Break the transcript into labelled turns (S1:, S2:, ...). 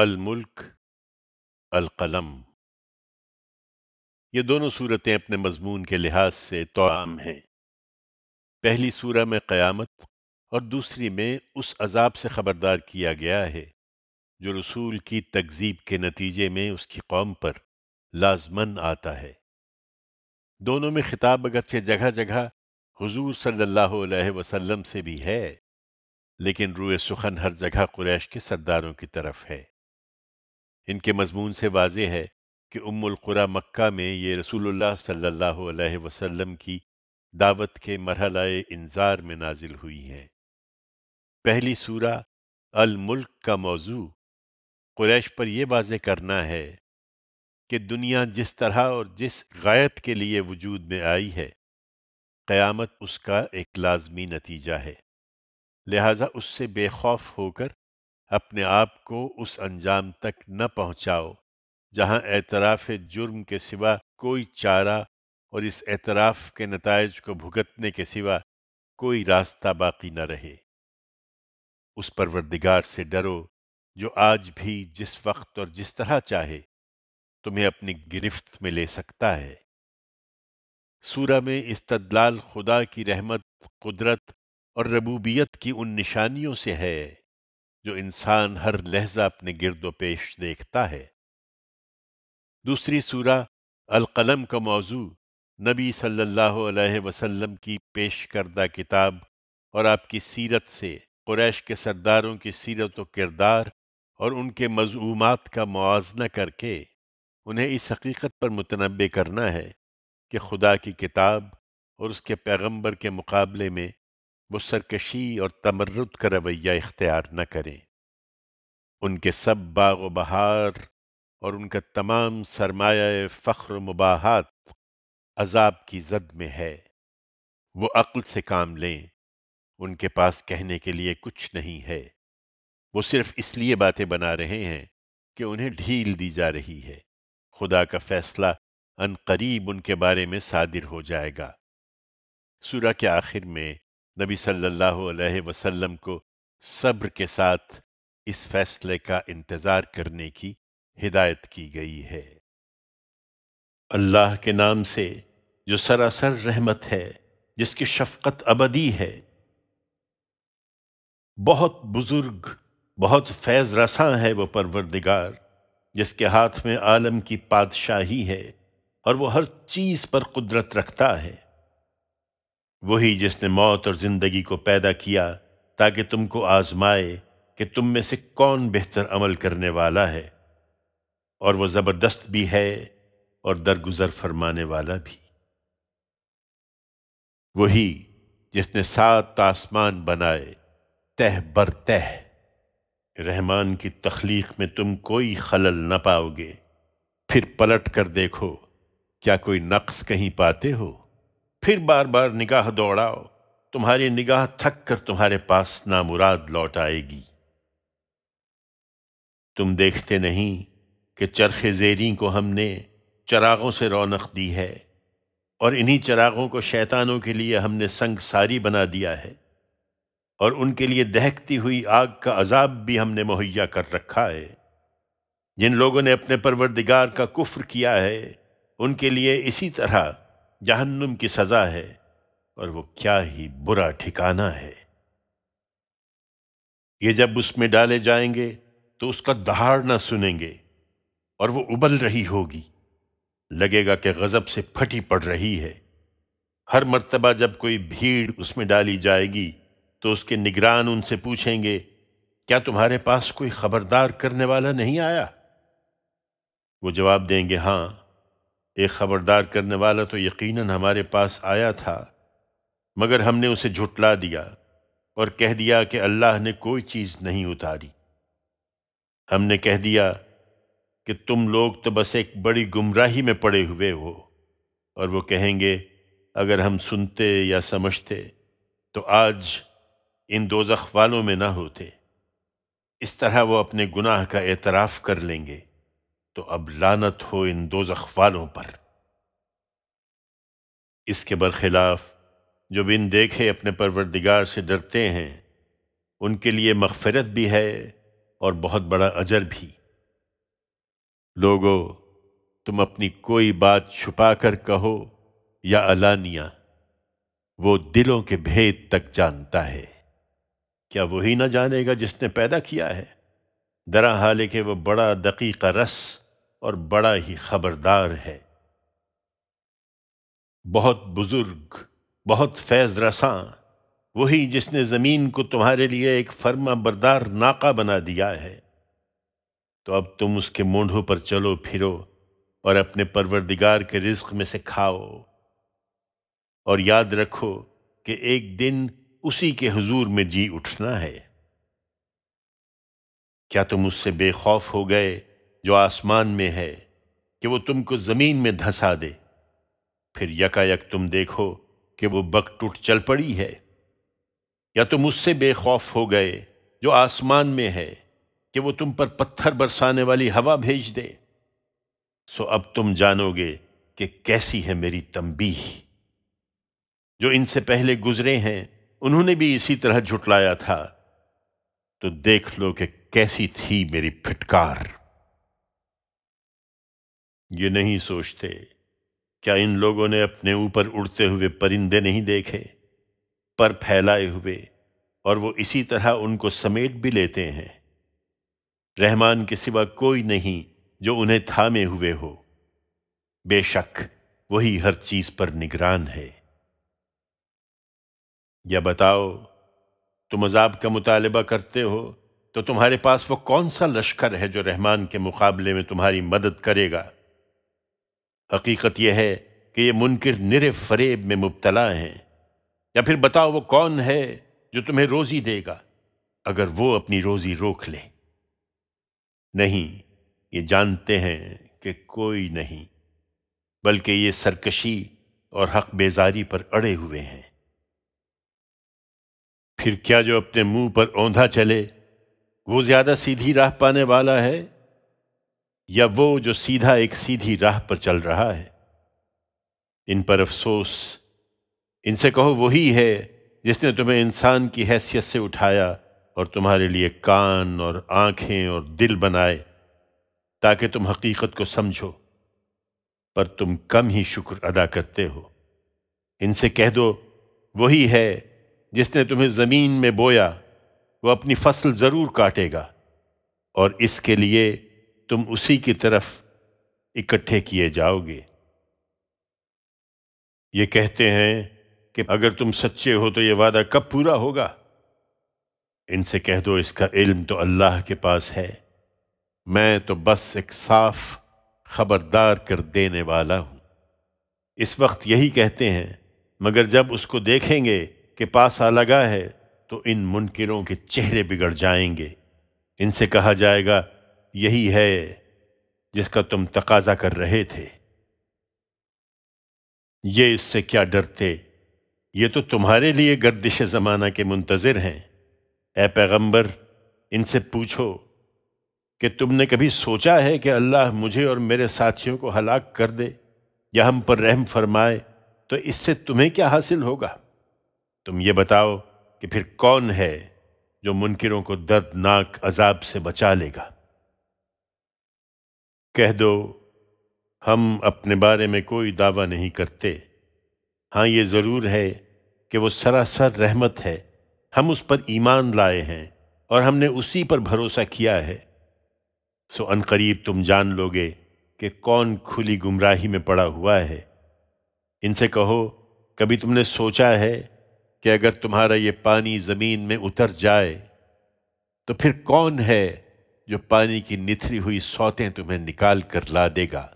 S1: अलमुल्क अलकलम ये दोनों सूरतें अपने मजमून के लिहाज से तोम हैं पहली सूरह में क़यामत और दूसरी में उस अजाब से ख़बरदार किया गया है जो रसूल की तकजीब के नतीजे में उसकी कौम पर लाजमन आता है दोनों में खिताब से जगह जगह हुजूर सल्लल्लाहु अलैहि वसल्लम से भी है लेकिन रूए सुखन हर जगह कुरैश के सरदारों की तरफ है इनके मजमून से वाज है कि उम्मकुरा मक्का में ये रसूल सल्लल्लाहु अलैहि की दावत के मरहला इंजार में नाजिल हुई हैं पहली सूरा अलमुल्क का मौजू क्रैश पर यह वाज करना है कि दुनिया जिस तरह और जिस गायत के लिए वजूद में आई है क़यामत उसका एक लाजमी नतीजा है लिहाजा उससे बेखौफ होकर अपने आप को उस अंजाम तक न पहुंचाओ जहां एतराफ जुर्म के सिवा कोई चारा और इस एतराफ के नतज को भुगतने के सिवा कोई रास्ता बाकी न रहे उस परवरदिगार से डरो जो आज भी जिस वक्त और जिस तरह चाहे तुम्हें अपनी गिरफ्त में ले सकता है सूरा में इस्तदलाल खुदा की रहमत कुदरत और रबूबियत की उन निशानियों से है जो इंसान हर लहजा अपने गिरदो पेश देखता है दूसरी सूरा अलकलम का मौजू नबी सल्लल्लाहु अलैहि वसल्लम की पेश करदा किताब और आपकी सीरत से क्रैश के सरदारों की सीरत व किरदार और उनके मजमूमत का मुआजना करके उन्हें इस हकीकत पर मुतनबे करना है कि खुदा की किताब और उसके पैगंबर के मुकाबले में वो सरकशी और तमर्रुद का रवैया इख्तियार न करें उनके सब बाग बहार और उनका तमाम सरमाया फ़ख्र मुबाहत अजाब की जद में है वो अक्ल से काम लें उनके पास कहने के लिए कुछ नहीं है वो सिर्फ इसलिए बातें बना रहे हैं कि उन्हें ढील दी जा रही है खुदा का फैसला अनकरीब उनके बारे में सादिर हो जाएगा सूरा के आखिर में नबी सल्लल्लाहु अलैहि वसल्लम को सब्र के साथ इस फैसले का इंतज़ार करने की हिदायत की गई है अल्लाह के नाम से जो सरासर रहमत है जिसकी शफकत अबदी है बहुत बुजुर्ग बहुत फैज़ रसा है वो परवरदिगार जिसके हाथ में आलम की पादशाही है और वो हर चीज़ पर कुदरत रखता है वही जिसने मौत और जिंदगी को पैदा किया ताकि तुमको आजमाए कि तुम में से कौन बेहतर अमल करने वाला है और वह ज़बरदस्त भी है और दरगुजर फरमाने वाला भी वही जिसने सात आसमान बनाए तह बर तह रहमान की तख्लीक में तुम कोई खलल न पाओगे फिर पलट कर देखो क्या कोई नक्स कहीं पाते हो फिर बार बार निगाह दौड़ाओ तुम्हारी निगाह थक कर तुम्हारे पास नामुराद लौट आएगी तुम देखते नहीं कि चरखे जेरी को हमने चरागों से रौनक दी है और इन्हीं चरागों को शैतानों के लिए हमने संग सारी बना दिया है और उनके लिए दहकती हुई आग का अजाब भी हमने मुहैया कर रखा है जिन लोगों ने अपने परवरदिगार का कुफ्र किया है उनके लिए इसी तरह जहन्नुम की सजा है और वो क्या ही बुरा ठिकाना है ये जब उसमें डाले जाएंगे तो उसका दहाड़ ना सुनेंगे और वो उबल रही होगी लगेगा कि गज़ब से फटी पड़ रही है हर मर्तबा जब कोई भीड़ उसमें डाली जाएगी तो उसके निगरान उनसे पूछेंगे क्या तुम्हारे पास कोई खबरदार करने वाला नहीं आया वो जवाब देंगे हाँ एक खबरदार करने वाला तो यकीनन हमारे पास आया था मगर हमने उसे झुटला दिया और कह दिया कि अल्लाह ने कोई चीज़ नहीं उतारी हमने कह दिया कि तुम लोग तो बस एक बड़ी गुमराही में पड़े हुए हो और वो कहेंगे अगर हम सुनते या समझते तो आज इन दो वालों में ना होते इस तरह वो अपने गुनाह का एतराफ़ कर लेंगे तो अब लानत हो इन दो जखवालों पर इसके बरखिलाफ जो बिन देखे अपने परवरदिगार से डरते हैं उनके लिए मगफरत भी है और बहुत बड़ा अजर भी लोगो तुम अपनी कोई बात छुपा कर कहो या अलानिया वो दिलों के भेद तक जानता है क्या वही ना जानेगा जिसने पैदा किया है दरा हाल के वो बड़ा दकीका रस और बड़ा ही खबरदार है बहुत बुजुर्ग बहुत फैज रसा वही जिसने ज़मीन को तुम्हारे लिए एक फर्मा बरदार नाका बना दिया है तो अब तुम उसके मूढ़ों पर चलो फिरो और अपने परवरदिगार के रिस्क में से खाओ और याद रखो कि एक दिन उसी के हुजूर में जी उठना है क्या तुम उससे बेखौफ हो गए जो आसमान में है कि वो तुमको जमीन में धंसा दे फिर यकायक तुम देखो कि वो बकटुट चल पड़ी है या तुम उससे बेखौफ हो गए जो आसमान में है कि वो तुम पर पत्थर बरसाने वाली हवा भेज दे सो अब तुम जानोगे कि कैसी है मेरी तंबी जो इनसे पहले गुजरे हैं उन्होंने भी इसी तरह झुटलाया था तो देख लो कि कैसी थी मेरी फिटकार ये नहीं सोचते क्या इन लोगों ने अपने ऊपर उड़ते हुए परिंदे नहीं देखे पर फैलाए हुए और वो इसी तरह उनको समेट भी लेते हैं रहमान के सिवा कोई नहीं जो उन्हें थामे हुए हो बेशक वही हर चीज पर निगरान है या बताओ तुम अजाब का मुतालबा करते हो तो तुम्हारे पास वो कौन सा लश्कर है जो रहमान के मुकाबले में तुम्हारी मदद करेगा हकीकत यह है कि ये मुनकर निर फरेब में मुबतला हैं या फिर बताओ वो कौन है जो तुम्हें रोज़ी देगा अगर वो अपनी रोज़ी रोक ले नहीं ये जानते हैं कि कोई नहीं बल्कि ये सरकशी और हक बेजारी पर अड़े हुए हैं फिर क्या जो अपने मुंह पर औंधा चले वो ज्यादा सीधी राह पाने वाला है या वो जो सीधा एक सीधी राह पर चल रहा है इन पर अफसोस इनसे कहो वही है जिसने तुम्हें इंसान की हैसियत से उठाया और तुम्हारे लिए कान और आंखें और दिल बनाए ताकि तुम हकीकत को समझो पर तुम कम ही शुक्र अदा करते हो इनसे कह दो वही है जिसने तुम्हें ज़मीन में बोया वो अपनी फसल ज़रूर काटेगा और इसके लिए तुम उसी की तरफ इकट्ठे किए जाओगे ये कहते हैं कि अगर तुम सच्चे हो तो यह वादा कब पूरा होगा इनसे कह दो इसका इल्म तो अल्लाह के पास है मैं तो बस एक साफ खबरदार कर देने वाला हूं इस वक्त यही कहते हैं मगर जब उसको देखेंगे कि पास आ लगा है तो इन मुनकरों के चेहरे बिगड़ जाएंगे इनसे कहा जाएगा यही है जिसका तुम तकाजा कर रहे थे ये इससे क्या डरते ये तो तुम्हारे लिए गर्दिश ज़माना के मुंतज़र हैं ए पैगंबर इनसे पूछो कि तुमने कभी सोचा है कि अल्लाह मुझे और मेरे साथियों को हलाक कर दे या हम पर रहम फरमाए तो इससे तुम्हें क्या हासिल होगा तुम ये बताओ कि फिर कौन है जो मुनकरों को दर्दनाक अजाब से बचा लेगा कह दो हम अपने बारे में कोई दावा नहीं करते हाँ ये ज़रूर है कि वो सरासर रहमत है हम उस पर ईमान लाए हैं और हमने उसी पर भरोसा किया है सो अनकरीब तुम जान लोगे कि कौन खुली गुमराही में पड़ा हुआ है इनसे कहो कभी तुमने सोचा है कि अगर तुम्हारा ये पानी ज़मीन में उतर जाए तो फिर कौन है जो पानी की निथरी हुई सौतें तुम्हें निकाल कर ला देगा